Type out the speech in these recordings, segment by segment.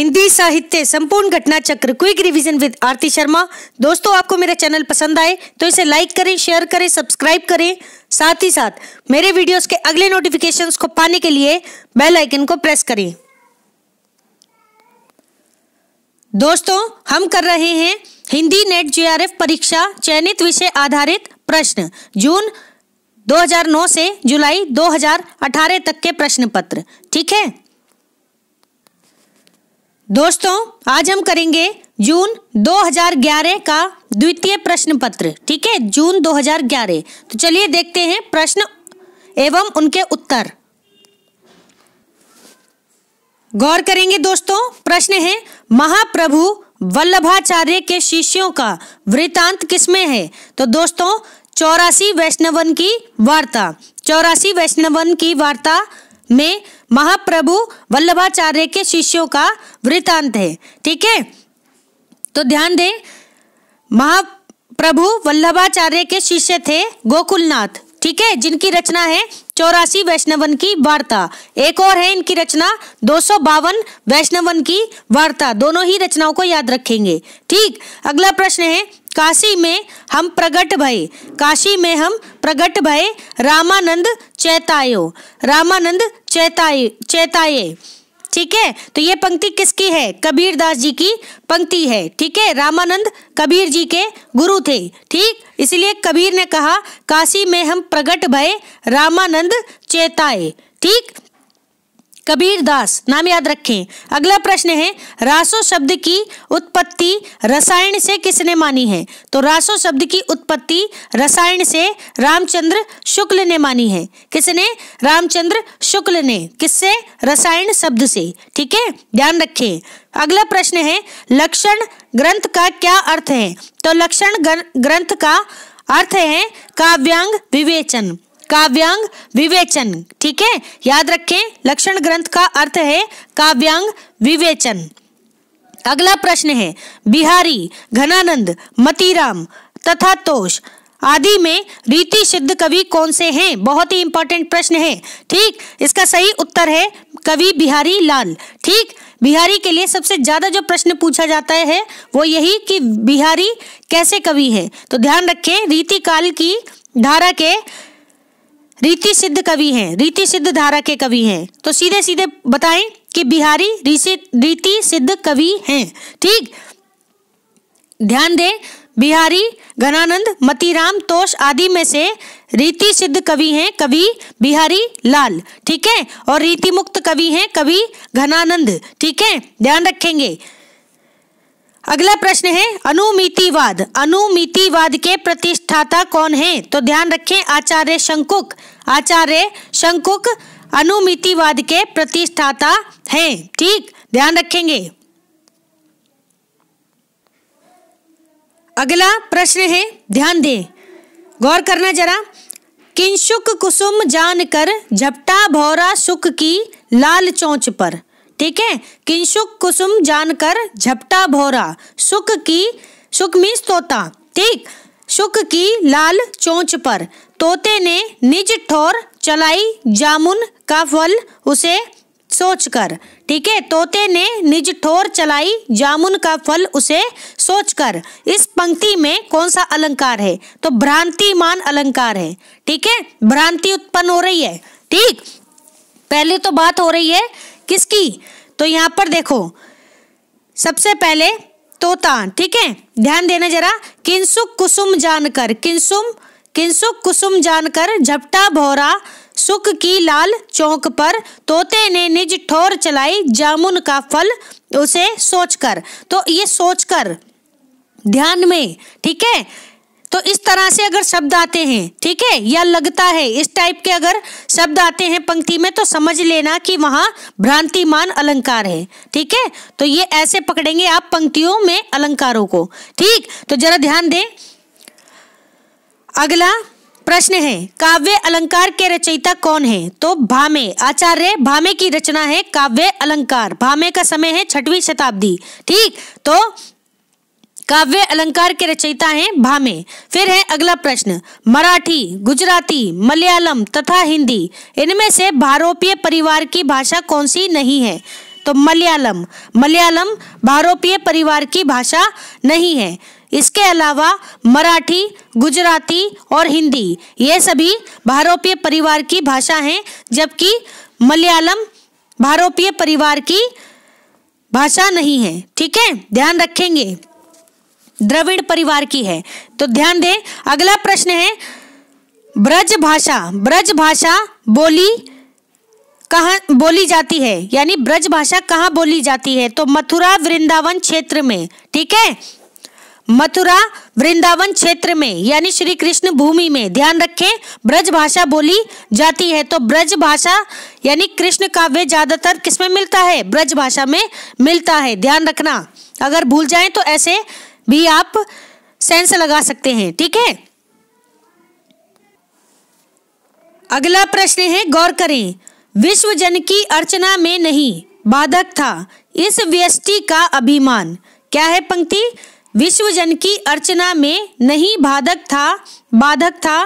हिंदी साहित्य संपूर्ण घटना चक्र quick revision with Aarti Sharma दोस्तों आपको मेरा चैनल पसंद आए तो इसे लाइक करें शेयर करें सब्सक्राइब करें साथ ही साथ मेरे वीडियोस के अगले नोटिफिकेशंस को पाने के लिए बेल आइकन को प्रेस करें दोस्तों हम कर रहे हैं हिंदी नेट जेआरएफ परीक्षा चयनित विषय आधारित प्रश्न जून 2009 से जुलाई 2018 तक के प्रश्न पत्र ठीक है दोस्तों आज हम करेंगे जून 2011 का द्वितीय प्रश्न पत्र ठीक है जून 2011 तो चलिए देखते हैं प्रश्न एवं उनके उत्तर गौर करेंगे दोस्तों प्रश्न है महाप्रभु वल्लभाचार्य के शिष्यों का वृतांत किसमें है तो दोस्तों चौरासी वैष्णवन की वार्ता चौरासी वैष्णवन की वार्ता में महाप्रभु वल्लभाचार्य के शिष्यों का वृतांत है ठीक है तो ध्यान दें महाप्रभु वल्लभाचार्य के शिष्य थे गोकुलनाथ ठीक है जिनकी रचना है चौरासी वैष्णवन की वार्ता एक और है इनकी रचना दो वैष्णवन की वार्ता दोनों ही रचनाओं को याद रखेंगे ठीक अगला प्रश्न है काशी में हम प्रगट भय काशी में हम प्रगट भय रामानंद चैतायो रामानंद चेताई चेताए ठीक है तो ये पंक्ति किसकी है कबीर दास जी की पंक्ति है ठीक है रामानंद कबीर जी के गुरु थे ठीक इसलिए कबीर ने कहा काशी में हम प्रगट भय रामानंद चेताए ठीक कबीर दास नाम याद रखें अगला प्रश्न है रासो शब्द की उत्पत्ति रसायन से किसने मानी है तो रासो शब्द की उत्पत्ति रसायन से रामचंद्र शुक्ल ने मानी है किसने रामचंद्र शुक्ल ने किससे रसायन शब्द से ठीक है ध्यान रखें अगला प्रश्न है लक्षण ग्रंथ का क्या अर्थ है तो लक्षण ग्रंथ का अर्थ है काव्यांग विवेचन काव्यांग विवेचन ठीक है याद रखें लक्षण ग्रंथ का अर्थ है काव्यांग विवेचन अगला प्रश्न है बिहारी घनानंद मतीराम तथा तोष आदि में रीति सिद्ध कवि कौन से हैं बहुत ही इंपॉर्टेंट प्रश्न है ठीक इसका सही उत्तर है कवि बिहारी लाल ठीक बिहारी के लिए सबसे ज्यादा जो प्रश्न पूछा जाता है वो यही कि बिहारी कैसे कवि है तो ध्यान रखें रीति काल की धारा के रीति सिद्ध कवि हैं रीति सिद्ध धारा के कवि हैं तो सीधे सीधे बताएं कि बिहारी रीति सिद्ध कवि हैं ठीक ध्यान दें बिहारी घनानंद मतीराम तोष आदि में से रीति सिद्ध कवि हैं कवि बिहारी लाल ठीक है और रीति मुक्त कवि हैं कवि घनानंद ठीक है ध्यान रखेंगे अगला प्रश्न है अनुमितिवाद अनुमितिवाद के प्रतिष्ठाता कौन है तो ध्यान रखें आचार्य शंकुक आचार्य शंकुक अनुमितिवाद के प्रतिष्ठाता हैं ठीक ध्यान रखेंगे अगला प्रश्न है ध्यान दें गौर करना जरा किंशुक कुसुम जानकर झपटा भौरा सुख की लाल चौंच पर ठीक है किंशुक कुसुम जानकर झपटा भौरा सुख की सुख मीस तोता ठीक सुख की लाल चोंच पर तोते ने निज ठोर चलाई जामुन का फल उसे सोचकर ठीक है तोते ने निज ठोर चलाई जामुन का फल उसे सोचकर इस पंक्ति में कौन सा अलंकार है तो भ्रांतिमान अलंकार है ठीक है भ्रांति उत्पन्न हो रही है ठीक पहले तो बात हो रही है किसकी तो यहाँ पर देखो सबसे पहले तोता ठीक है ध्यान देना जरा किंसुक कुसुम जानकर किंसुम किंसुक कुसुम जानकर झपटा भौरा सुख की लाल चौक पर तोते ने निज ठोर चलाई जामुन का फल उसे सोचकर तो ये सोचकर ध्यान में ठीक है तो इस तरह से अगर शब्द आते हैं ठीक है या लगता है इस टाइप के अगर शब्द आते हैं पंक्ति में तो समझ लेना कि वहां भ्रांतिमान अलंकार है ठीक है तो ये ऐसे पकड़ेंगे आप पंक्तियों में अलंकारों को ठीक तो जरा ध्यान दें अगला प्रश्न है काव्य अलंकार के रचयिता कौन है तो भामे आचार्य भामे की रचना है काव्य अलंकार भामे का समय है छठवीं शताब्दी ठीक तो काव्य अलंकार के रचयिता हैं भामे फिर है अगला प्रश्न मराठी गुजराती मलयालम तथा हिंदी इनमें से भारोपीय परिवार की भाषा कौन सी नहीं है तो मलयालम मलयालम भारोपीय परिवार की भाषा नहीं है इसके अलावा मराठी गुजराती और हिंदी ये सभी भारोपीय परिवार की भाषा हैं जबकि मलयालम भारोपीय परिवार की भाषा नहीं है ठीक है ध्यान रखेंगे द्रविड़ परिवार की है तो ध्यान दें अगला प्रश्न है ब्रज भाषा ब्रज भाषा बोली कहा बोली जाती है यानी ब्रज भाषा कहाँ बोली जाती है तो मथुरा वृंदावन क्षेत्र में ठीक है मथुरा वृंदावन क्षेत्र में यानी श्री कृष्ण भूमि में ध्यान रखें ब्रज भाषा बोली जाती है तो ब्रज भाषा यानी कृष्ण काव्य ज्यादातर किसमें मिलता है ब्रज भाषा में मिलता है ध्यान रखना अगर भूल जाए तो ऐसे भी आप सेंस लगा सकते हैं ठीक है अगला प्रश्न है गौर करें विश्व जन की अर्चना में नहीं बाधक था इस व्यस्टि का अभिमान क्या है पंक्ति विश्वजन की अर्चना में नहीं बाधक था बाधक था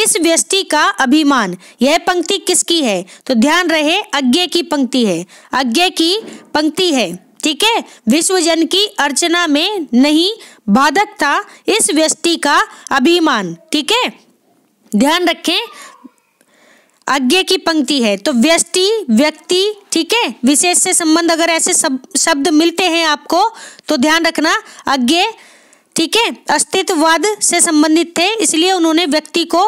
इस व्यस्टि का अभिमान यह पंक्ति किसकी है तो ध्यान रहे अज्ञे की पंक्ति है अज्ञे की पंक्ति है ठीक है विश्वजन की अर्चना में नहीं बाधक था इस व्यस्टि का अभिमान ठीक है ध्यान रखें आज्ञा की पंक्ति है तो व्यस्टि व्यक्ति ठीक है विशेष से संबंध अगर ऐसे सब शब्द मिलते हैं आपको तो ध्यान रखना आज्ञा ठीक है अस्तित्ववाद से संबंधित थे इसलिए उन्होंने व्यक्ति को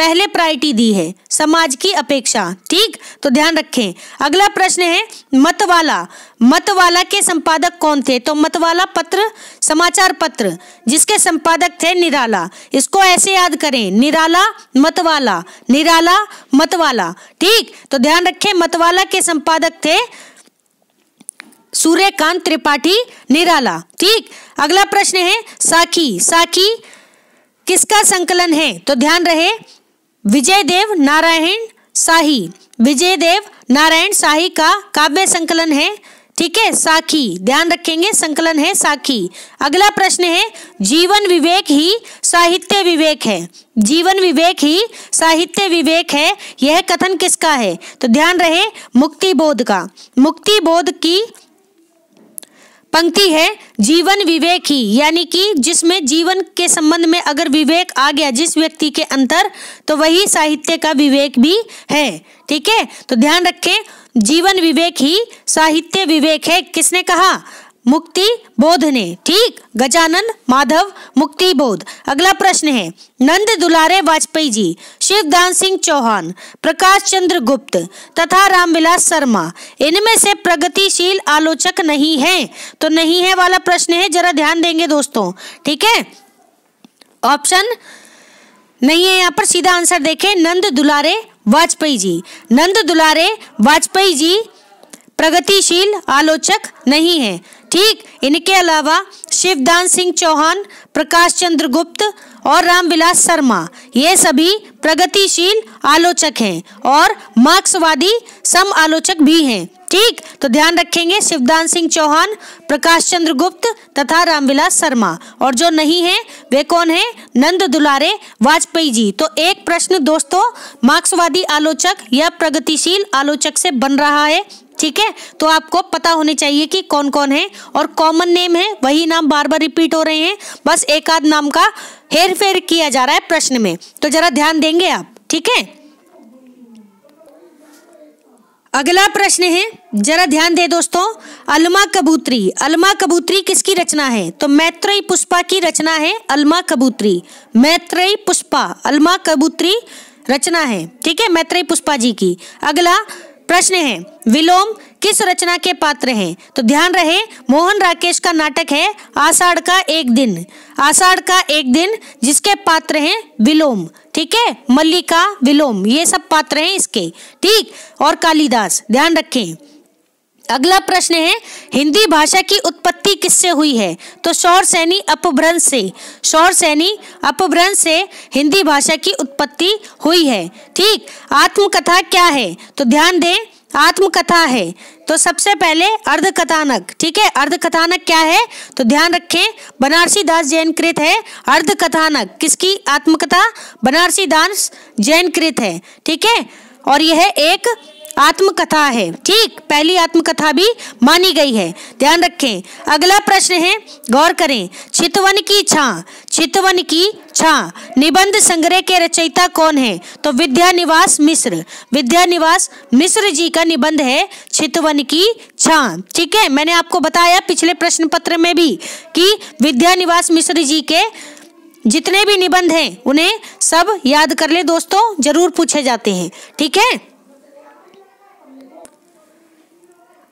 पहले प्रायोरिटी दी है समाज की अपेक्षा ठीक तो ध्यान रखें अगला प्रश्न है मतवाला मतवाला के संपादक कौन थे तो मतवाला पत्र समाचार पत्र जिसके संपादक थे निराला इसको ऐसे याद करें निराला मतवाला निराला मतवाला ठीक तो ध्यान रखें मतवाला के संपादक थे सूर्यकांत त्रिपाठी निराला ठीक अगला प्रश्न है साखी साखी किसका संकलन है तो ध्यान रहे विजय देव नारायण शाही विजय देव नारायण शाही का काव्य संकलन है ठीक है साखी ध्यान रखेंगे संकलन है साखी अगला प्रश्न है जीवन विवेक ही साहित्य विवेक है जीवन विवेक ही साहित्य विवेक है यह कथन किसका है तो ध्यान रहे मुक्ति बोध का मुक्ति बोध की पंक्ति है जीवन विवेक ही यानी कि जिसमें जीवन के संबंध में अगर विवेक आ गया जिस व्यक्ति के अंतर तो वही साहित्य का विवेक भी है ठीक है तो ध्यान रखें जीवन विवेक ही साहित्य विवेक है किसने कहा मुक्ति बोध ने ठीक गजानन माधव मुक्ति बोध अगला प्रश्न है नंद दुलारे वाजपेयी जी शिवदान सिंह चौहान प्रकाश चंद्र गुप्त तथा रामविलास शर्मा इनमें से प्रगतिशील आलोचक नहीं है तो नहीं है वाला प्रश्न है जरा ध्यान देंगे दोस्तों ठीक है ऑप्शन नहीं है यहाँ पर सीधा आंसर देखें नंद दुलारे वाजपेयी जी नंद दुलारे वाजपेयी जी प्रगतिशील आलोचक नहीं है ठीक इनके अलावा शिवदान सिंह चौहान प्रकाश चंद्र गुप्त और रामविलास शर्मा ये सभी प्रगतिशील आलोचक हैं और मार्क्सवादी सम आलोचक भी हैं ठीक तो ध्यान रखेंगे शिवदान सिंह चौहान प्रकाश चंद्र गुप्त तथा रामविलास शर्मा और जो नहीं है वे कौन है नंद दुलारे वाजपेयी जी तो एक प्रश्न दोस्तों मार्क्सवादी आलोचक या प्रगतिशील आलोचक से बन रहा है ठीक है तो आपको पता होने चाहिए कि कौन कौन है और कॉमन नेम है वही नाम बार बार रिपीट हो रहे हैं बस एक आध नाम का हेर फेर किया जा रहा है प्रश्न में तो जरा ध्यान देंगे आप ठीक है अगला प्रश्न है जरा ध्यान दे दोस्तों अलमा कबूतरी अलमा कबूतरी किसकी रचना है तो मैत्रेयी पुष्पा की रचना है अलमा कबूतरी मैत्रेयी पुष्पा अलमा कबूतरी रचना है ठीक है मैत्रेयी पुष्पा जी की अगला प्रश्न है विलोम किस रचना के पात्र हैं तो ध्यान रहे मोहन राकेश का नाटक है आषाढ़ का एक दिन आषाढ़ का एक दिन जिसके पात्र हैं विलोम ठीक है मल्लिका विलोम ये सब पात्र हैं इसके ठीक और कालिदास ध्यान रखें अगला प्रश्न है हिंदी भाषा की उत्पत्ति किससे हुई है तो शौर सैनी अपभ्रंश से शौर सैनी अपभ्रंश से हिंदी भाषा की उत्पत्ति हुई है ठीक आत्मकथा क्या है तो ध्यान दें आत्मकथा है तो सबसे पहले अर्धकथानक ठीक है अर्धकथानक क्या है तो ध्यान रखें बनारसी दास जैन कृत है अर्धकथानक किसकी आत्मकथा बनारसी दास जैन कृत है ठीक है और यह एक आत्मकथा है ठीक पहली आत्मकथा भी मानी गई है ध्यान रखें अगला प्रश्न है गौर करें चितवन की छा चितवन की छा निबंध संग्रह के रचयिता कौन है तो विद्यानिवास मिश्र विद्यानिवास मिश्र जी का निबंध है चितवन की छा ठीक है मैंने आपको बताया पिछले प्रश्न पत्र में भी कि विद्यानिवास मिश्र जी के जितने भी निबंध हैं उन्हें सब याद कर ले दोस्तों जरूर पूछे जाते हैं ठीक है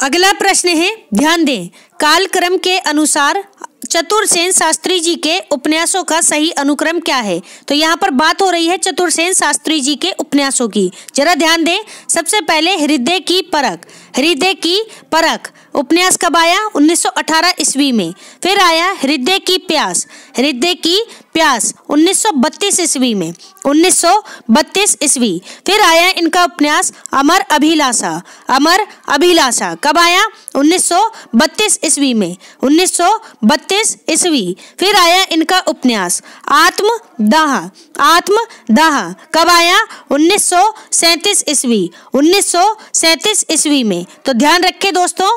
अगला प्रश्न है ध्यान दें कालक्रम के अनुसार चतुर्सेन शास्त्री जी के उपन्यासों का सही अनुक्रम क्या है तो यहाँ पर बात हो रही है चतुर्सेन शास्त्री जी के उपन्यासों की जरा ध्यान दें सबसे पहले हृदय की परख हृदय की परख उपन्यास कब आया 1918 ईस्वी में फिर आया हृदय की प्यास हृदय की प्यास 1932 ईस्वी में 1932 ईस्वी फिर आया इनका उपन्यास अमर अभिलाषा अमर अभिलाषा कब आया 1932 ईस्वी में 1932 ईस्वी फिर आया इनका उपन्यास आत्म दाह आत्म दाह कब आया 1937 ईस्वी 1937 ईस्वी में में तो ध्यान रखें दोस्तों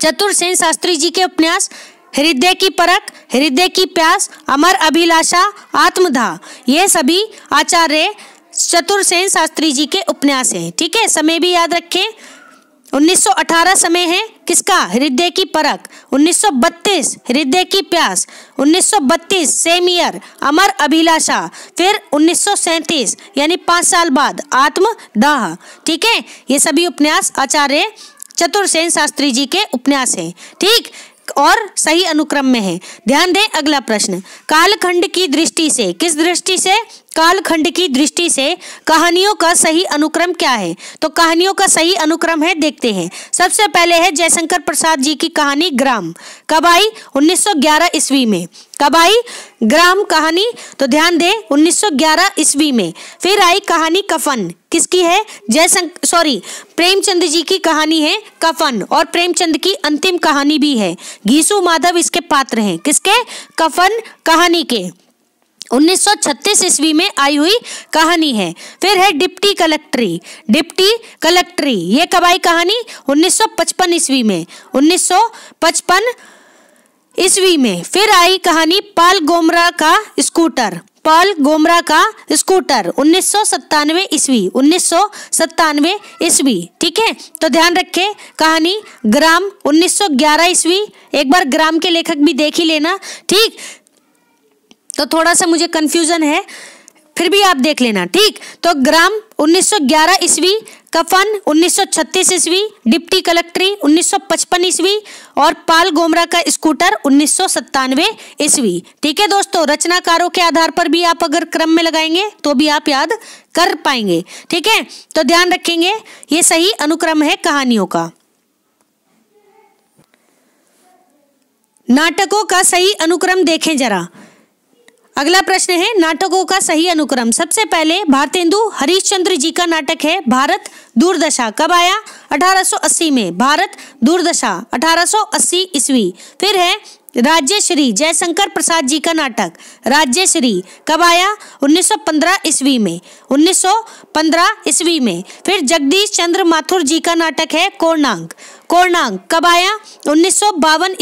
चतुर सेन शास्त्री जी के उपन्यास हृदय की परख हृदय की प्यास अमर अभिलाषा आत्मधा ये सभी आचार्य चतुर सेन शास्त्री जी के उपन्यास हैं ठीक है समय भी याद रखें 1918 समय है किसका हृदय की परख 1932 हृदय की प्यास 1932 सेम ईयर अमर अभिलाषा फिर 1937 यानी पाँच साल बाद आत्मदाह ठीक है ये सभी उपन्यास आचार्य चतुर्सेन शास्त्री जी के उपन्यास हैं ठीक और सही अनुक्रम में है ध्यान दें अगला प्रश्न कालखंड की दृष्टि से किस दृष्टि से कालखंड की दृष्टि से कहानियों का सही अनुक्रम क्या है तो कहानियों का सही अनुक्रम है देखते हैं सबसे पहले है जयशंकर प्रसाद जी की कहानी ग्राम कब आई 1911 ईस्वी में कब आई ग्राम कहानी तो ध्यान दें 1911 ईस्वी में फिर आई कहानी कफन किसकी है जयशंकर सॉरी प्रेमचंद जी की कहानी है कफन और प्रेमचंद की अंतिम कहानी भी है घीसु माधव इसके पात्र हैं किसके कफन कहानी के 1936 ईस्वी में आई हुई कहानी है फिर है डिप्टी कलेक्ट्री डिप्टी कलेक्ट्री ये कब आई कहानी 1955 ईस्वी में 1955 ईस्वी में फिर आई कहानी पाल गोमरा का स्कूटर पॉल गोमरा का स्कूटर उन्नीस सौ सत्तानवे ईस्वी उन्नीस सौ सत्तानवे ईस्वी ठीक है तो ध्यान रखे कहानी ग्राम 1911 ईस्वी एक बार ग्राम के लेखक भी देख ही लेना ठीक तो थोड़ा सा मुझे कंफ्यूजन है फिर भी आप देख लेना ठीक तो ग्राम 1911 ईस्वी कफन 1936 ईस्वी डिप्टी कलेक्ट्री 1955 ईस्वी और पाल गोमरा का स्कूटर उन्नीस ईस्वी ठीक है दोस्तों रचनाकारों के आधार पर भी आप अगर क्रम में लगाएंगे तो भी आप याद कर पाएंगे ठीक है तो ध्यान रखेंगे ये सही अनुक्रम है कहानियों का नाटकों का सही अनुक्रम देखें जरा अगला प्रश्न है नाटकों का सही अनुक्रम सबसे पहले भारतेंदु हरिश्चंद्र जी का नाटक है भारत दूरदशा कब आया 1880 में भारत दूरदशा 1880 ईस्वी फिर है राज्यश्री जयशंकर प्रसाद जी का नाटक राज्यश्री कब आया 1915 ईस्वी में 1915 ईस्वी में फिर जगदीश चंद्र माथुर जी का नाटक है कोर्णांक कोणार्क कब आया उन्नीस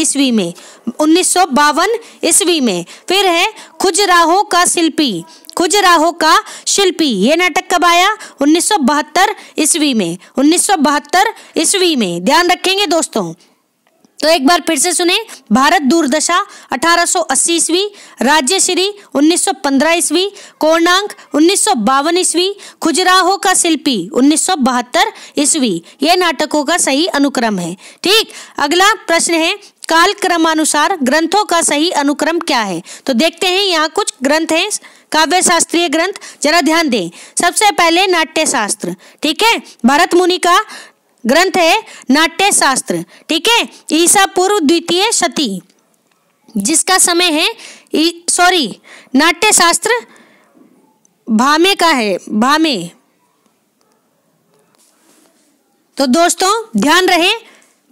ईस्वी में उन्नीस ईस्वी में फिर है खुजराहो का शिल्पी खुजराहो का शिल्पी ये नाटक कब आया 1972 ईस्वी में 1972 ईस्वी में ध्यान रखेंगे दोस्तों तो एक बार फिर से सुने भारत दूरदशा 1880 सौ राज्य श्री 1915 सौ कोर्णांक उन्नीस सौ खुजराहो का शिल्पी 1972 सौ ये नाटकों का सही अनुक्रम है ठीक अगला प्रश्न है काल क्रमानुसार ग्रंथों का सही अनुक्रम क्या है तो देखते हैं यहाँ कुछ ग्रंथ हैं काव्य शास्त्रीय ग्रंथ जरा ध्यान दें सबसे पहले नाट्य शास्त्र ठीक है भरत मुनि का ग्रंथ है नाट्य शास्त्र ठीक है ईसा पूर्व द्वितीय शती जिसका समय है सॉरी नाट्य शास्त्र भामे का है भामे तो दोस्तों ध्यान रहे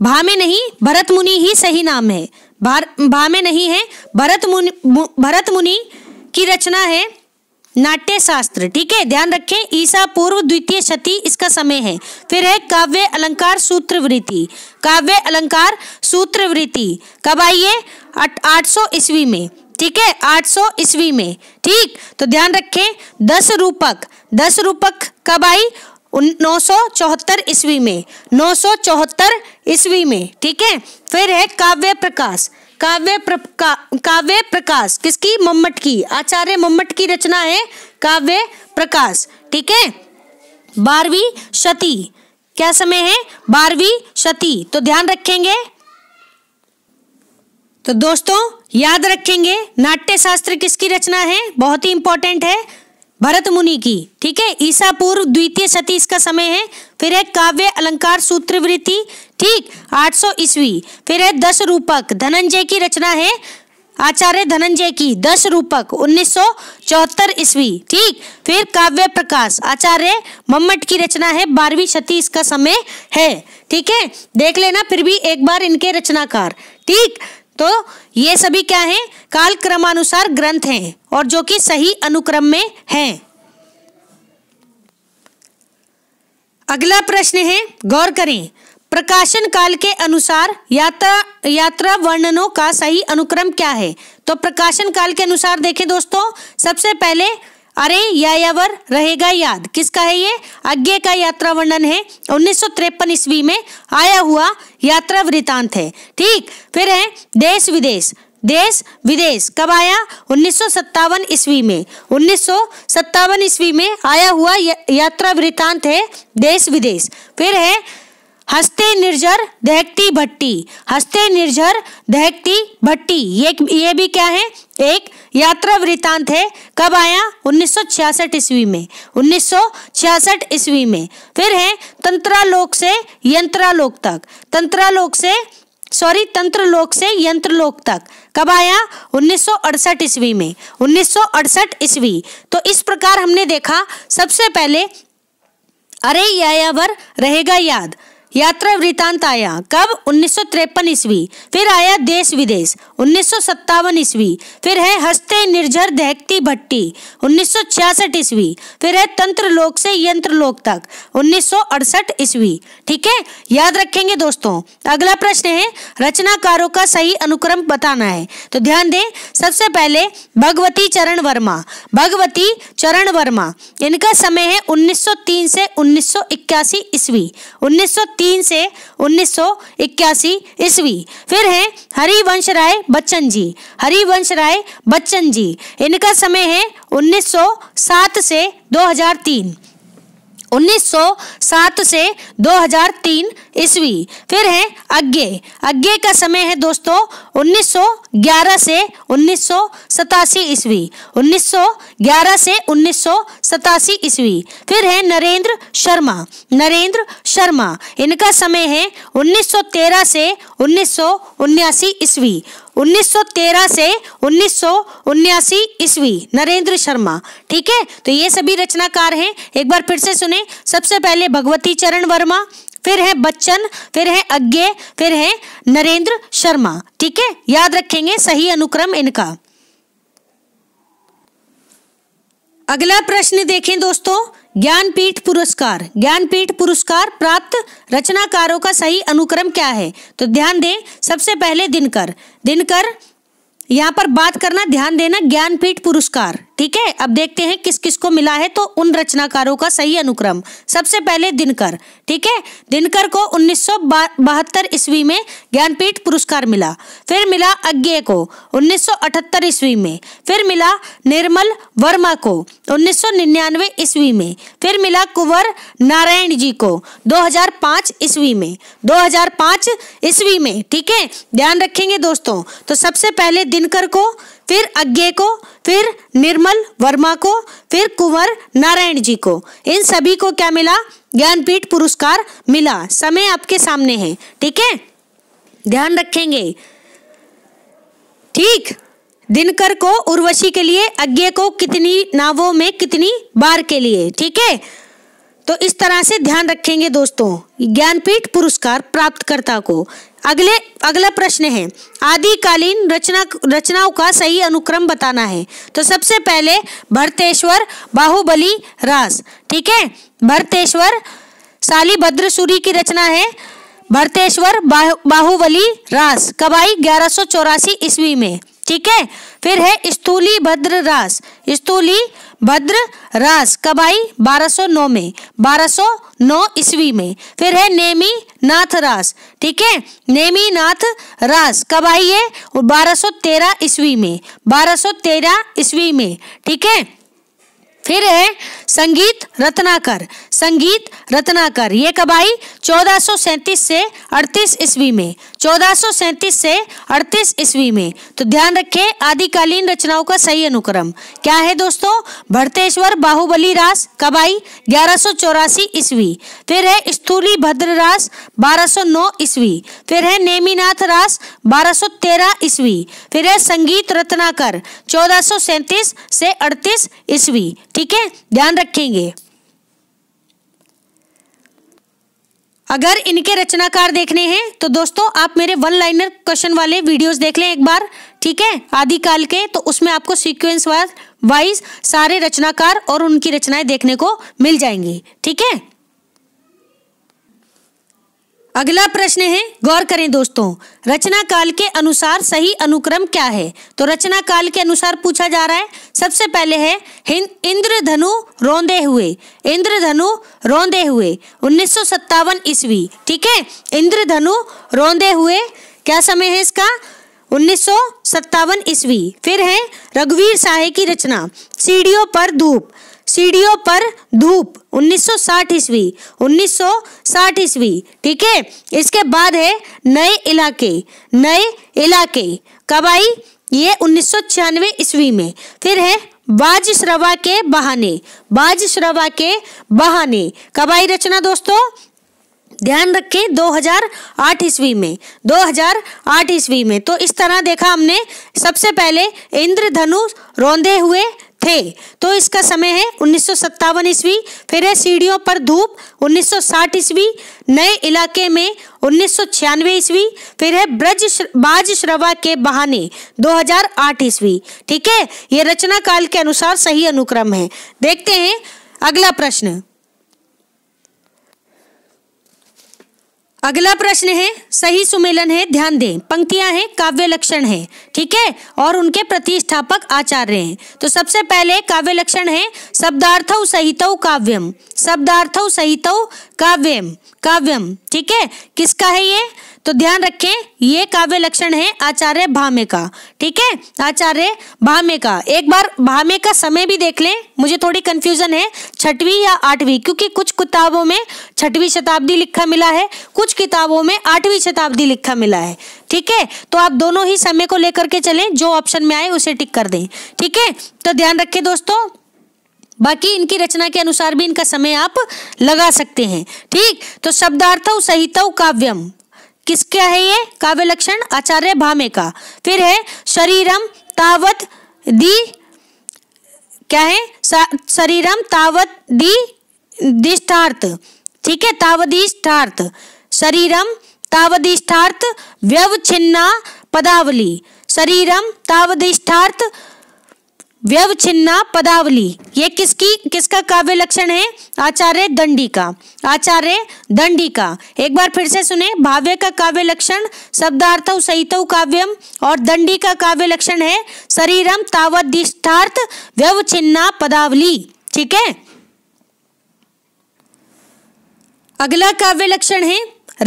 भामे नहीं भरत मुनि ही सही नाम है भार भामे नहीं है भरत मुनि भरत मुनि की रचना है नाट्य शास्त्र ठीक है ध्यान रखें ईसा पूर्व द्वितीय शती इसका समय है फिर है काव्य अलंकार सूत्रवृत्ति काव्य अलंकार वृत्ति कब आई है आठ सौ ईस्वी में ठीक है 800 ईस्वी में ठीक तो ध्यान रखें दस रूपक दस रूपक कब आई नौ सौ चौहत्तर ईस्वी में नौ सौ चौहत्तर ईस्वी में ठीक है फिर है काव्य प्रकाश काव्य काव्य प्रकाश किसकी मम्मट की आचार्य मम्मट की रचना है काव्य प्रकाश ठीक है बारहवीं शती क्या समय है बारहवीं शती तो ध्यान रखेंगे तो दोस्तों याद रखेंगे नाट्य शास्त्र किसकी रचना है बहुत ही इंपॉर्टेंट है भरत मुनि की ठीक है ईसा पूर्व द्वितीय सती इसका समय है फिर है काव्य अलंकार सूत्र वृत्ति ठीक 800 ईस्वी फिर है दस रूपक धनंजय की रचना है आचार्य धनंजय की दस रूपक उन्नीस सौ चौहत्तर ईस्वी ठीक फिर काव्य प्रकाश आचार्य मम्मट की रचना है बारहवीं सती इसका समय है ठीक है देख लेना फिर भी एक बार इनके रचनाकार ठीक तो ये सभी क्या है काल क्रमानुसार ग्रंथ हैं और जो कि सही अनुक्रम में हैं अगला प्रश्न है गौर करें प्रकाशन काल के अनुसार यात्रा यात्रा वर्णनों का सही अनुक्रम क्या है तो प्रकाशन काल के अनुसार देखें दोस्तों सबसे पहले अरे यायावर रहेगा याद किसका है ये अज्ञे का यात्रा वर्णन है उन्नीस ईस्वी में आया हुआ यात्रा वृतांत है ठीक फिर है देश विदेश देश विदेश कब आया उन्नीस ईस्वी में उन्नीस ईस्वी में आया हुआ यात्रा वृतांत है देश विदेश फिर है हस्ते निर्जर दहकती भट्टी हस्ते निर्जर दहकती भट्टी ये ये भी क्या है एक यात्रा वृतांत है कब आया 1966 ईस्वी में 1966 ईस्वी में फिर है तंत्रालोक से यंत्रालोक तक तंत्रालोक से सॉरी तंत्र लोक से यंत्र लोक तक कब आया 1968 ईस्वी में 1968 ईस्वी तो इस प्रकार हमने देखा सबसे पहले अरे यायावर रहेगा याद यात्रा वृतांत आया कब उन्नीस सौ ईस्वी फिर आया देश विदेश उन्नीस ईस्वी फिर है हस्ते निर्जर दहकती भट्टी उन्नीस ईस्वी फिर है तंत्र लोक से यंत्र लोक तक उन्नीस ईस्वी ठीक है याद रखेंगे दोस्तों अगला प्रश्न है रचनाकारों का सही अनुक्रम बताना है तो ध्यान दें सबसे पहले भगवती चरण वर्मा भगवती चरण वर्मा इनका समय है तीन से इक्यासी ईस्वी सौ 1913 से 1981 ईस्वी फिर हैं हरिवंश राय बच्चन जी हरिवंश राय बच्चन जी इनका समय है 1907 से 2003 1907 से 2003 ईस्वी फिर है अज्ञे अज्ञे का समय है दोस्तों 1911 से उन्नीस ईस्वी 1911 से उन्नीस ईस्वी फिर है नरेंद्र शर्मा नरेंद्र शर्मा इनका समय है 1913 से उन्नीस ईस्वी 1913 से उन्नीस ईस्वी नरेंद्र शर्मा ठीक है तो ये सभी रचनाकार हैं एक बार फिर से सुने सबसे पहले भगवती चरण वर्मा फिर है बच्चन फिर है अज्ञे फिर है नरेंद्र शर्मा ठीक है याद रखेंगे सही अनुक्रम इनका अगला प्रश्न देखें दोस्तों ज्ञानपीठ पुरस्कार ज्ञानपीठ पुरस्कार प्राप्त रचनाकारों का सही अनुक्रम क्या है तो ध्यान दें सबसे पहले दिनकर दिनकर यहाँ पर बात करना ध्यान देना ज्ञानपीठ पुरस्कार ठीक है अब देखते हैं किस किस को मिला है तो उन रचनाकारों का सही अनुक्रम सबसे पहले दिनकर ठीक है दिनकर को उन्नीस ईस्वी में ज्ञानपीठ पुरस्कार मिला फिर मिला अज्ञे को 1978 ईस्वी में फिर मिला निर्मल वर्मा को 1999 ईस्वी में फिर मिला कुंवर नारायण जी को 2005 ईस्वी में 2005 ईस्वी में ठीक है ध्यान रखेंगे दोस्तों तो सबसे पहले दिनकर को फिर अज्ञे को फिर निर्मल वर्मा को फिर कुंवर नारायण जी को इन सभी को क्या मिला ज्ञानपीठ पुरस्कार मिला समय आपके सामने है ठीक है ध्यान रखेंगे ठीक दिनकर को उर्वशी के लिए अज्ञे को कितनी नावों में कितनी बार के लिए ठीक है तो इस तरह से ध्यान रखेंगे दोस्तों ज्ञानपीठ पुरस्कार प्राप्तकर्ता को अगले अगला प्रश्न है आदिकालीन रचना रचनाओं का सही अनुक्रम बताना है तो सबसे पहले भरतेश्वर बाहुबली रास ठीक है भरतेश्वर साली सूरी की रचना है भरतेश्वर बाहुबली रास कब आई ग्यारह सौ चौरासी ईस्वी में ठीक है फिर है स्थूली भद्र रास स्थूली भद्र रास कब आई 1209 में 1209 ईस्वी में फिर है नेमी नाथ रास ठीक है नेमी नाथ रास कब आई है 1213 ईस्वी में 1213 ईस्वी में ठीक है फिर है संगीत रत्नाकर संगीत रत्नाकर ये कब आई चौदह से अड़तीस ईस्वी में चौदह से अड़तीस ईस्वी में तो ध्यान रखें आदिकालीन रचनाओं का सही अनुक्रम क्या है दोस्तों भरतेश्वर बाहुबली रास कब आई ग्यारह ईस्वी फिर है स्थूली भद्र रास 1209 ईस्वी फिर है नेमीनाथ रास 1213 ईस्वी फिर है संगीत रत्नाकर चौदह से अड़तीस ईस्वी ठीक है ध्यान रखेंगे अगर इनके रचनाकार देखने हैं तो दोस्तों आप मेरे वन लाइनर क्वेश्चन वाले वीडियोस देख लें एक बार ठीक है आदिकाल के तो उसमें आपको सीक्वेंस वाइज सारे रचनाकार और उनकी रचनाएं देखने को मिल जाएंगी ठीक है अगला प्रश्न है गौर करें दोस्तों रचना काल के अनुसार सही अनुक्रम क्या है तो रचना काल के अनुसार पूछा जा रहा है सबसे पहले है इंद्र धनु रोंदे हुए इंद्र धनु रोंदे हुए उन्नीस ईस्वी ठीक है इंद्र धनु रोंदे हुए क्या समय है इसका उन्नीस ईस्वी फिर है रघुवीर साहे की रचना सीढ़ियों पर धूप सीढ़ियों पर धूप 1960 ईस्वी 1960 ईस्वी ठीक है इसके बाद है नए इलाके नए इलाके कब आई ये उन्नीस ईस्वी में फिर है बाज श्रवा के बहाने बाज श्रवा के बहाने कब आई रचना दोस्तों ध्यान रखें 2008 ईस्वी में 2008 ईस्वी में तो इस तरह देखा हमने सबसे पहले इंद्रधनुष रौंदे हुए थे तो इसका समय है उन्नीस ईस्वी फिर है सीढ़ियों पर धूप 1960 ईस्वी नए इलाके में उन्नीस ईस्वी फिर है ब्रज बाज श्रवा के बहाने 2008 ईस्वी ठीक है ये रचना काल के अनुसार सही अनुक्रम है देखते हैं अगला प्रश्न अगला प्रश्न है सही सुमेलन है ध्यान दें पंक्तियां हैं काव्य लक्षण है ठीक है और उनके प्रतिष्ठापक आचार्य हैं तो सबसे पहले काव्य लक्षण है शब्दार्थ सहित काव्यम शब्दार्थ सहित काव्यम काव्यम ठीक है किसका है ये तो ध्यान रखें ये काव्य लक्षण है आचार्य भामे का ठीक है आचार्य भामे का एक बार भामे का समय भी देख लें मुझे थोड़ी कंफ्यूजन है छठवीं या आठवीं क्योंकि कुछ किताबों में छठवीं शताब्दी लिखा मिला है कुछ किताबों में आठवीं शताब्दी लिखा मिला है ठीक है तो आप दोनों ही समय को लेकर के चलें जो ऑप्शन में आए उसे टिक कर दें ठीक है तो ध्यान रखें दोस्तों बाकी इनकी रचना के अनुसार भी इनका समय आप लगा सकते हैं ठीक तो शब्दार्थ सहित काव्यम किसका है ये काव्य लक्षण आचार्य भामे का फिर है शरीरम तावत दी क्या है शरीरम तावत दी दिष्टार्थ ठीक है तावदिष्टार्थ शरीरम तावदिष्टार्थ व्यवच्छिन्ना पदावली शरीरम तावदिष्टार्थ व्यवचिन्ना पदावली ये किसकी किसका काव्य लक्षण है आचार्य दंडी का आचार्य दंडी का एक बार फिर से सुने भाव्य का काव्य लक्षण शब्दार्थ सहित काव्यम और दंडी का काव्य लक्षण है शरीरम तावदिष्टार्थ व्यवचिन्ना पदावली ठीक है अगला काव्य लक्षण है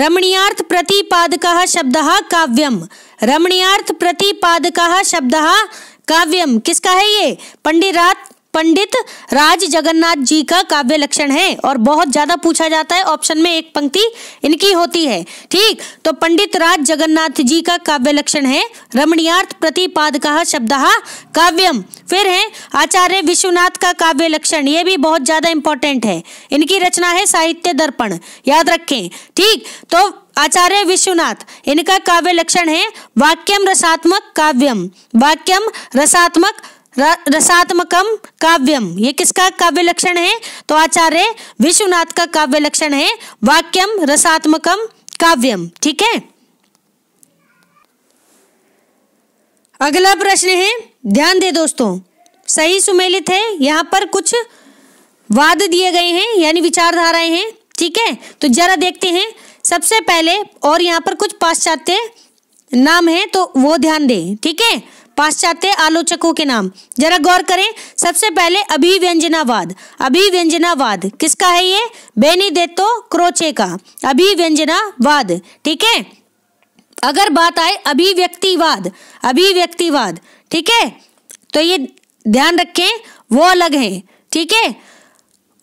रमणीयार्थ प्रतिपादक शब्द काव्यम रमणीयार्थ प्रतिपादक शब्द काव्यम किसका है ये पंडित रात पंडित राज जगन्नाथ जी का काव्य लक्षण है और बहुत ज्यादा पूछा जाता है ऑप्शन में एक पंक्ति इनकी होती है ठीक तो पंडित राज जगन्नाथ जी का काव्य लक्षण है रमणीयार्थ प्रतिपाद का शब्द काव्यम फिर है आचार्य विश्वनाथ का काव्य लक्षण ये भी बहुत ज्यादा इंपॉर्टेंट है इनकी रचना है साहित्य दर्पण याद रखें ठीक तो आचार्य विश्वनाथ इनका काव्य लक्षण है वाक्यम रसात्मक काव्यम वाक्यम रसात्मक रसात्मकम काव्यम ये किसका काव्य लक्षण है तो आचार्य विश्वनाथ का काव्य लक्षण है वाक्यम रसात्मकम काव्यम ठीक है अगला प्रश्न है ध्यान दे दोस्तों सही सुमेलित है यहाँ पर कुछ वाद दिए गए हैं यानी विचारधाराएं हैं ठीक है तो जरा देखते हैं सबसे पहले और यहाँ पर कुछ पाश्चात्य नाम है तो वो ध्यान दें ठीक है पाश्चात्य आलोचकों के नाम जरा गौर करें सबसे पहले अभिव्यंजनावाद अभिव्यंजनावाद किसका है ये बेनी देतो क्रोचे का अभिव्यंजनावाद ठीक है अगर बात आए अभिव्यक्तिवाद अभिव्यक्तिवाद ठीक है तो ये ध्यान रखें वो अलग है ठीक है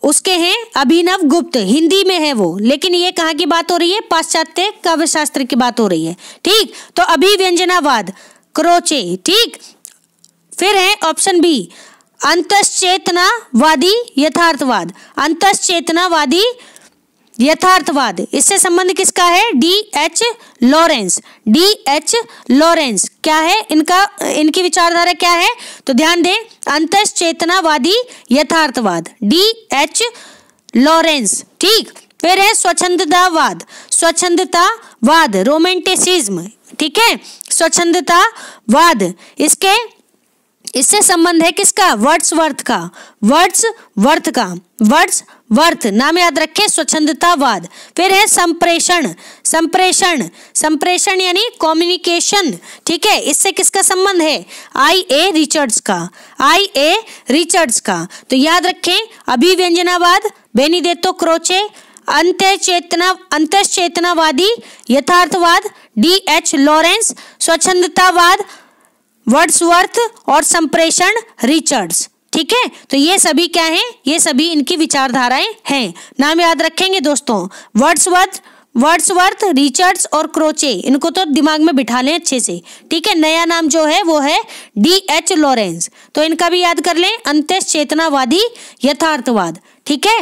उसके हैं अभिनव गुप्त हिंदी में है वो लेकिन ये कहा की बात हो रही है पाश्चात्य काव्य शास्त्र की बात हो रही है ठीक तो अभिव्यंजनावाद क्रोचे ठीक फिर है ऑप्शन बी अंतश्चेतनावादी यथार्थवाद अंतश्चेतनावादी यथार्थवाद इससे संबंध किसका है D H Lawrence D H Lawrence क्या है इनका इनकी विचारधारा क्या है तो ध्यान दें अंतश्चेतनावादी यथार्थवाद डी एच लॉरेंस ठीक फिर है स्वच्छंदतावाद स्वच्छंदतावाद रोमेंटिसिज्म ठीक है स्वच्छंदतावाद इसके इससे संबंध है किसका वर्ड्स वर्थ का वर्ड्स वर्थ का वर्ड्स वर्थ नाम याद रखें स्वच्छंदतावाद फिर है संप्रेषण संप्रेषण संप्रेषण यानी कम्युनिकेशन ठीक है इससे किसका संबंध है आई ए रिचर्ड्स का आई ए रिचर्ड्स का तो याद रखें अभिव्यंजनावाद बेनी देतो क्रोचे चेतना अंतश्चेतनावादी यथार्थवाद डी एच लॉरेंस स्वच्छंदतावाद वर्ड्सवर्थ और संप्रेषण रिचर्ड्स ठीक है तो ये सभी क्या हैं ये सभी इनकी विचारधाराएं हैं नाम याद रखेंगे दोस्तों वर्ड्सवर्थ वर्ड्सवर्थ रिचर्ड्स और क्रोचे इनको तो दिमाग में बिठा लें अच्छे से ठीक है नया नाम जो है वो है डी एच लॉरेंस तो इनका भी याद कर लें अंत्य चेतनावादी यथार्थवाद ठीक है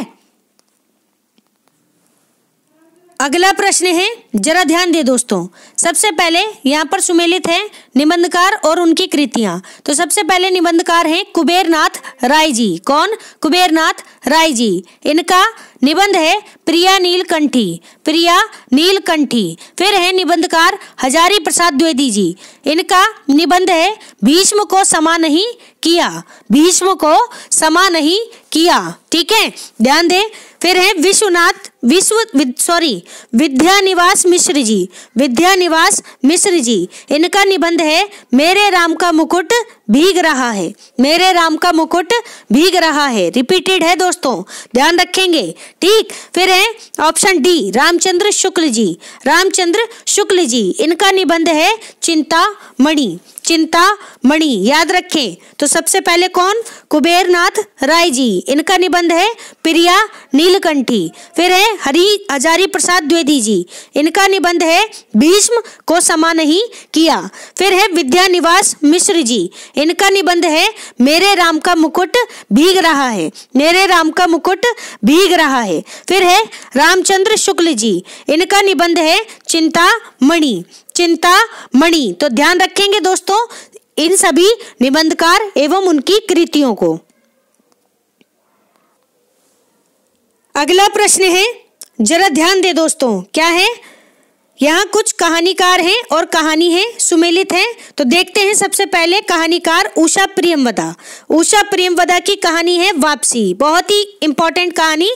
अगला प्रश्न है जरा ध्यान दे दोस्तों सबसे पहले यहाँ पर सुमेलित है निबंधकार और उनकी कृतियां तो सबसे पहले निबंधकार हैं कुबेरनाथ राय जी कौन कुबेरनाथ राय जी इनका निबंध है प्रिया नीलकंठी प्रिया नीलकंठी फिर है निबंधकार हजारी प्रसाद द्विवेदी जी इनका निबंध है भीष्म को समा नहीं किया भीष्म को समा नहीं किया ठीक है ध्यान दे फिर है विश्वनाथ विश्व सॉरी विद्यानिवास मिश्र जी विद्यानिवास मिश्र जी इनका निबंध है मेरे राम का मुकुट भीग रहा है मेरे राम का मुकुट भीग रहा है रिपीटेड है दोस्तों ध्यान रखेंगे ठीक फिर है ऑप्शन डी रामचंद्र शुक्ल जी रामचंद्र शुक्ल जी इनका निबंध है चिंता मणि चिंता मणि याद रखें तो सबसे पहले कौन कुबेरनाथ राय जी इनका निबंध है प्रिया नीलकंठी फिर है हरि हजारी प्रसाद द्विवेदी जी इनका निबंध है भीष्म को समा नहीं किया फिर है विद्या निवास मिश्र जी इनका निबंध है मेरे राम का मुकुट भीग रहा है मेरे राम का मुकुट भीग रहा है फिर है रामचंद्र शुक्ल जी इनका निबंध है चिंता मणि चिंता मणि तो ध्यान रखेंगे दोस्तों इन सभी निबंधकार एवं उनकी कृतियों को अगला प्रश्न है जरा ध्यान दे दोस्तों क्या है यहाँ कुछ कहानीकार हैं और कहानी है सुमेलित है तो देखते हैं सबसे पहले कहानीकार उषा प्रियमवदा उषा प्रियमवदा की कहानी है वापसी बहुत ही इंपॉर्टेंट कहानी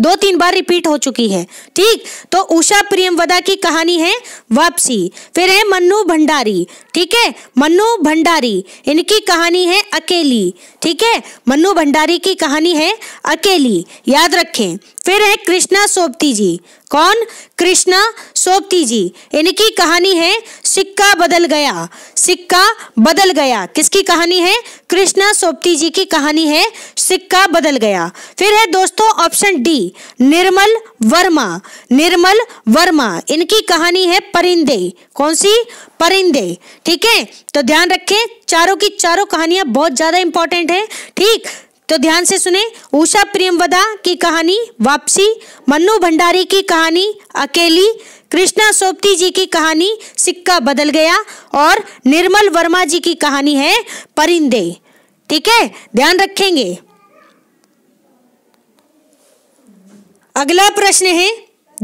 दो तीन बार रिपीट हो चुकी है ठीक तो उषा प्रियमवदा की कहानी है वापसी फिर है मन्नू भंडारी ठीक है मन्नू भंडारी इनकी कहानी है अकेली ठीक है मन्नू भंडारी की कहानी है अकेली याद रखें फिर है कृष्णा सोबती जी कौन कृष्णा सोबती जी इनकी कहानी है सिक्का बदल गया सिक्का बदल गया किसकी कहानी है कृष्णा सोबती जी की कहानी है सिक्का बदल गया फिर है दोस्तों ऑप्शन डी निर्मल वर्मा निर्मल वर्मा इनकी कहानी है परिंदे कौन सी परिंदे ठीक है तो ध्यान रखें चारों की चारों कहानियां बहुत ज्यादा इंपॉर्टेंट है ठीक तो ध्यान से सुने उषा प्रेमवदा की कहानी वापसी मन्नू भंडारी की कहानी अकेली कृष्णा सोपती जी की कहानी सिक्का बदल गया और निर्मल वर्मा जी की कहानी है परिंदे ठीक है ध्यान रखेंगे अगला प्रश्न है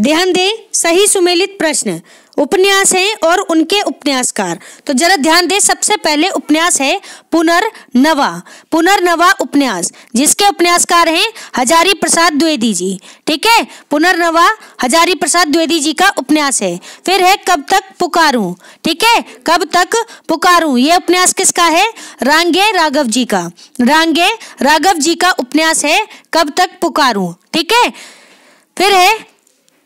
ध्यान दें सही सुमेलित प्रश्न उपन्यास हैं और उनके उपन्यासकार तो जरा ध्यान दें सबसे पहले उपन्यास है पुनर्नवा पुनर्नवा उपन्यास जिसके उपन्यासकार हैं हजारी प्रसाद द्विवेदी जी ठीक है पुनर्नवा हजारी प्रसाद द्विवेदी जी का उपन्यास है फिर है कब तक पुकारूं ठीक है कब तक पुकारूं ये उपन्यास किसका है रांगे राघव जी का रांगे राघव जी का उपन्यास है कब तक पुकारूं ठीक है फिर है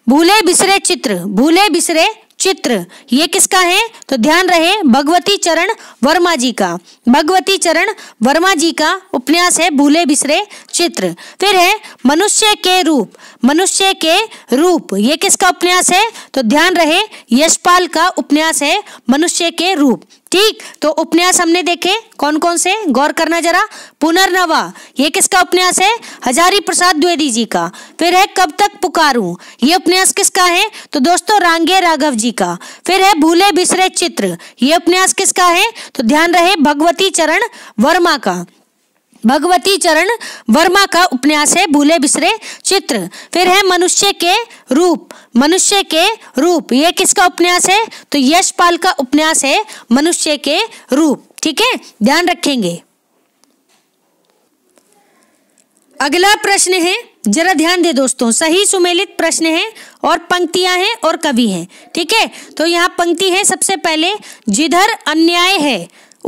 भूले बिसरे चित्र भूले बिसरे चित्र ये किसका है तो ध्यान रहे भगवती चरण वर्मा जी का भगवती चरण वर्मा जी का उपन्यास है भूले बिसरे चित्र फिर है मनुष्य के रूप मनुष्य के रूप ये किसका उपन्यास है तो ध्यान रहे यशपाल का उपन्यास है मनुष्य के रूप ठीक तो उपन्यास हमने देखे कौन कौन से गौर करना जरा पुनर्नवा ये किसका उपन्यास है हजारी प्रसाद द्विवेदी जी का फिर है कब तक पुकारूं ये उपन्यास किसका है तो दोस्तों रांगे राघव जी का फिर है भूले बिसरे चित्र ये उपन्यास किसका है तो ध्यान रहे भगवती चरण वर्मा का भगवती चरण वर्मा का उपन्यास है भूले बिसरे चित्र फिर है मनुष्य के रूप मनुष्य के रूप ये किसका उपन्यास है तो यशपाल का उपन्यास है मनुष्य के रूप ठीक है ध्यान रखेंगे अगला प्रश्न है जरा ध्यान दे दोस्तों सही सुमेलित प्रश्न है और पंक्तियां हैं और कवि हैं ठीक है तो यहाँ पंक्ति है सबसे पहले जिधर अन्याय है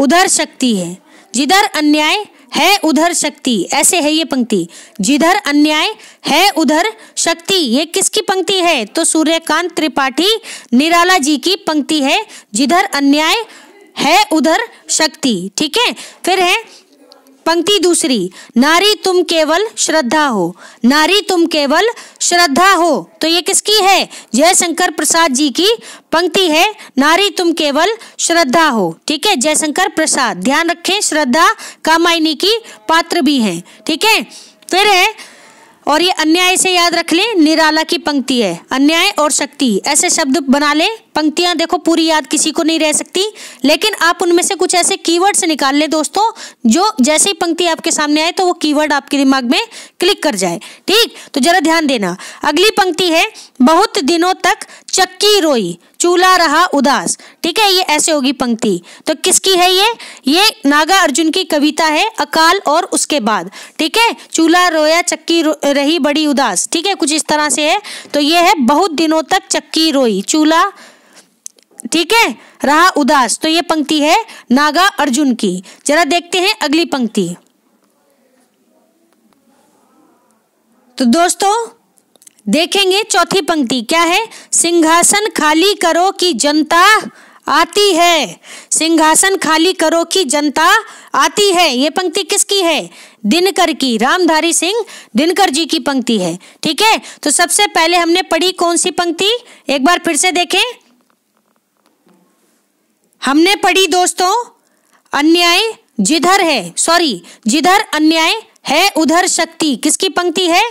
उधर शक्ति है जिधर अन्याय है उधर शक्ति ऐसे है ये पंक्ति जिधर अन्याय है उधर शक्ति ये किसकी पंक्ति है तो सूर्यकांत त्रिपाठी निराला जी की पंक्ति है जिधर अन्याय है उधर शक्ति ठीक है फिर है पंक्ति दूसरी नारी तुम केवल श्रद्धा हो नारी तुम केवल श्रद्धा हो तो ये किसकी है जयशंकर प्रसाद जी की पंक्ति है नारी तुम केवल श्रद्धा हो ठीक है जयशंकर प्रसाद ध्यान रखें श्रद्धा कामायनी की पात्र भी है ठीक है फिर है और ये अन्याय से याद रख लें निराला की पंक्ति है अन्याय और शक्ति ऐसे शब्द बना लें पंक्तियां देखो पूरी याद किसी को नहीं रह सकती लेकिन आप उनमें से कुछ ऐसे से निकाल लें दोस्तों जो जैसे ही पंक्ति आपके सामने आए तो वो कीवर्ड आपके दिमाग में क्लिक कर जाए ठीक तो जरा ध्यान देना अगली पंक्ति है बहुत दिनों तक चक्की रोई चूल्हा रहा उदास ठीक है ये ऐसे होगी पंक्ति तो किसकी है ये ये नागा अर्जुन की कविता है अकाल और उसके बाद ठीक है चूल्हा रोया चक्की रो, रही बड़ी उदास ठीक है कुछ इस तरह से है तो ये है बहुत दिनों तक चक्की रोई चूल्हा ठीक है रहा उदास तो ये पंक्ति है नागा अर्जुन की जरा देखते हैं अगली पंक्ति तो दोस्तों देखेंगे चौथी पंक्ति क्या है सिंहासन खाली करो कि जनता आती है सिंहासन खाली करो कि जनता आती है ये पंक्ति किसकी है दिनकर की रामधारी सिंह दिनकर जी की पंक्ति है ठीक है तो सबसे पहले हमने पढ़ी कौन सी पंक्ति एक बार फिर से देखें हमने पढ़ी दोस्तों अन्याय जिधर है सॉरी जिधर अन्याय है उधर शक्ति किसकी पंक्ति है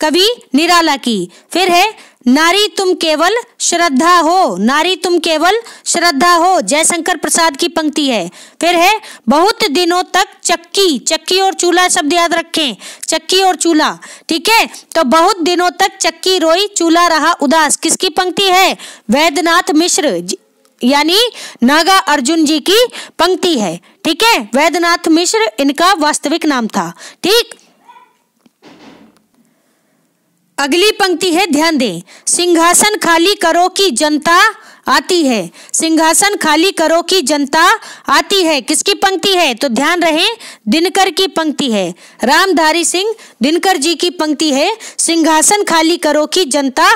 कवि निराला की फिर है नारी तुम केवल श्रद्धा हो नारी तुम केवल श्रद्धा हो जयशंकर प्रसाद की पंक्ति है फिर है बहुत दिनों तक चक्की चक्की और चूल्हा शब्द याद रखें चक्की और चूल्हा ठीक है तो बहुत दिनों तक चक्की रोई चूल्हा रहा उदास किसकी पंक्ति है वैद्यनाथ मिश्र यानी नागा अर्जुन जी की पंक्ति है ठीक है वैद्यनाथ मिश्र इनका वास्तविक नाम था ठीक अगली पंक्ति है ध्यान दें सिंहासन खाली करो की जनता आती है सिंहासन खाली करो की जनता आती है किसकी पंक्ति है तो ध्यान रहे दिनकर की पंक्ति है रामधारी सिंह दिनकर जी की पंक्ति है सिंहासन खाली करो की जनता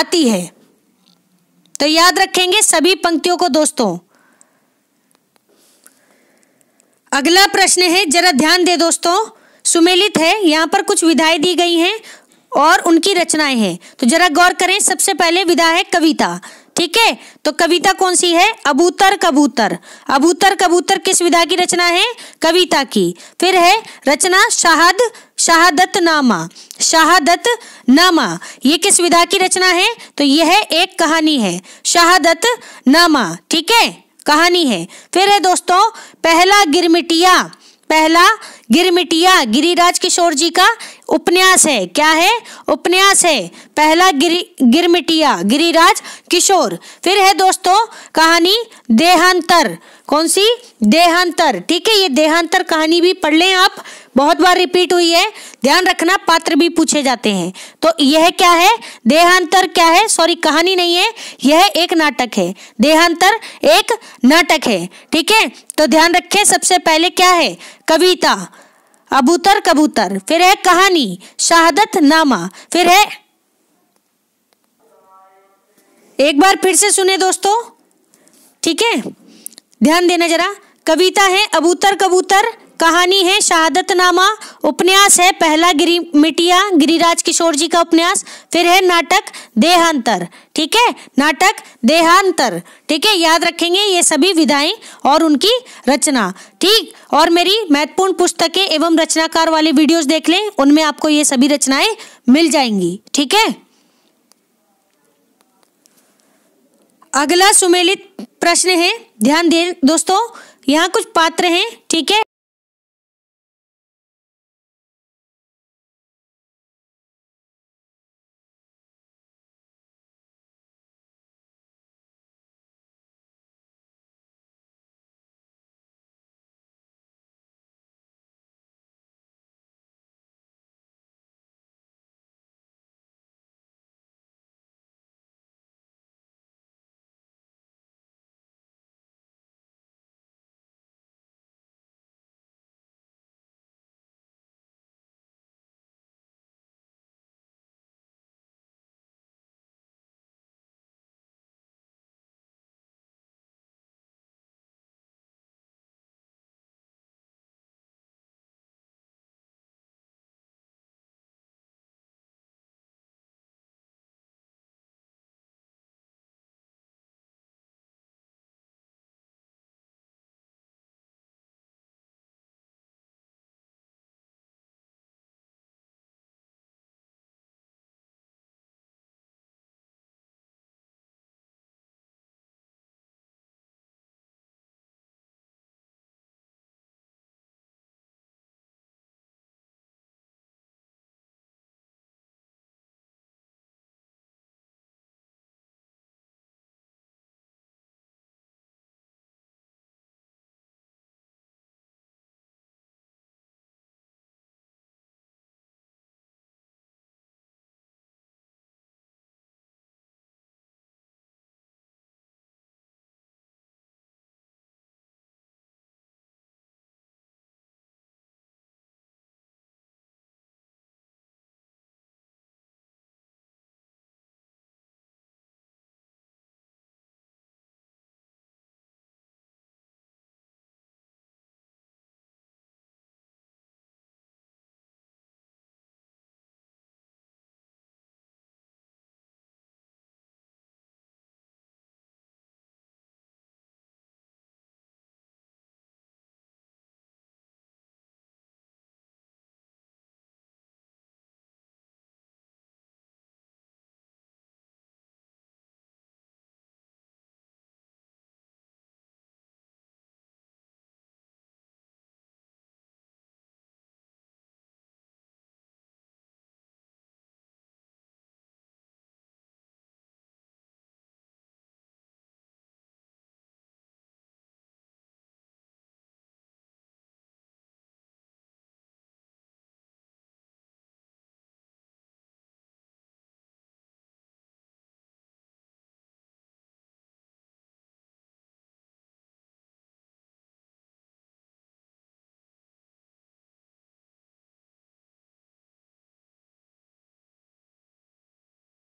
आती है तो याद रखेंगे सभी पंक्तियों को दोस्तों अगला प्रश्न है जरा ध्यान दे दोस्तों सुमेलित है यहां पर कुछ विधाएं दी गई हैं और उनकी रचनाएं हैं तो जरा गौर करें सबसे पहले विधा है कविता ठीक है तो कविता कौन सी है अबूतर कबूतर अबूतर कबूतर किस विधा की रचना है कविता की फिर है रचना शाहद शहादत नामा शहादत नामा ये किस विधा की रचना है तो यह एक कहानी है शहादत नामा ठीक है कहानी है फिर है दोस्तों पहला गिरमिटिया पहला गिरमिटिया गिरिराज किशोर जी का उपन्यास है क्या है उपन्यास है पहला गिर गिरमिटिया गिरिराज किशोर फिर है दोस्तों कहानी देहांतर कौन सी देहांतर ठीक है ये देहांतर कहानी भी पढ़ लें आप बहुत बार रिपीट हुई है ध्यान रखना पात्र भी पूछे जाते हैं तो यह क्या है देहांतर क्या है सॉरी कहानी नहीं है यह एक नाटक है देहांतर एक नाटक है ठीक है तो ध्यान रखें सबसे पहले क्या है कविता अबूतर कबूतर फिर है कहानी शहादत नामा फिर है एक बार फिर से सुने दोस्तों ठीक है ध्यान देना जरा कविता है अबूतर कबूतर कहानी है शहादतनामा उपन्यास है पहला गिरी मिटिया गिरिराज किशोर जी का उपन्यास फिर है नाटक देहांतर ठीक है नाटक देहांतर ठीक है याद रखेंगे ये सभी विधाएं और उनकी रचना ठीक और मेरी महत्वपूर्ण पुस्तकें एवं रचनाकार वाले वीडियोस देख लें उनमें आपको ये सभी रचनाएं मिल जाएंगी ठीक है अगला सुमेलित प्रश्न है ध्यान दें दोस्तों यहाँ कुछ पात्र हैं ठीक है